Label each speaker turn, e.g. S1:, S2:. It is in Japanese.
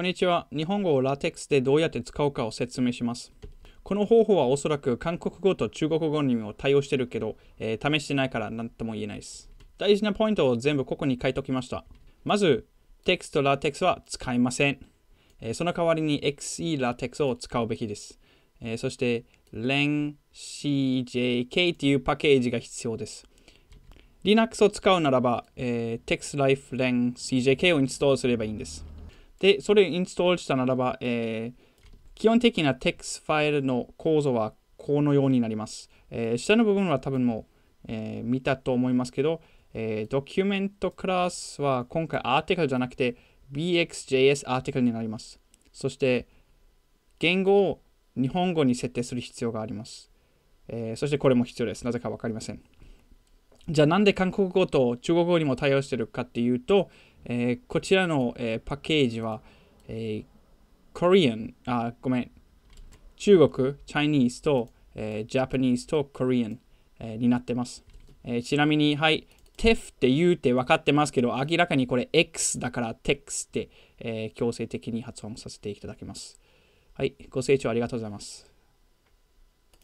S1: こんにちは。日本語をラテックスでどうやって使うかを説明します。この方法はおそらく韓国語と中国語にも対応してるけど、えー、試してないから何とも言えないです。大事なポイントを全部ここに書いておきました。まず、テ e ストラテックスは使いません。えー、その代わりに XE ラテックスを使うべきです。えー、そして、LenCJK というパッケージが必要です。Linux を使うならば、えー、TextLife LenCJK をインストールすればいいんです。で、それをインストールしたならば、えー、基本的な text ファイルの構造はこのようになります。えー、下の部分は多分もう、えー、見たと思いますけど、えー、ドキュメントクラスは今回アーティカルじゃなくて BXJS アーティカルになります。そして、言語を日本語に設定する必要があります。えー、そしてこれも必要です。なぜかわかりません。じゃあなんで韓国語と中国語にも対応してるかっていうと、えー、こちらの、えー、パッケージは、えー、k o r あ、ごめん、中国、チャイニーズと、えー、Japanese と Korean、えー、になってます、えー。ちなみに、はい、テフって言うって分かってますけど、明らかにこれ X だから TEX って、えー、強制的に発音させていただきます。はい、ご清聴ありがとうございます。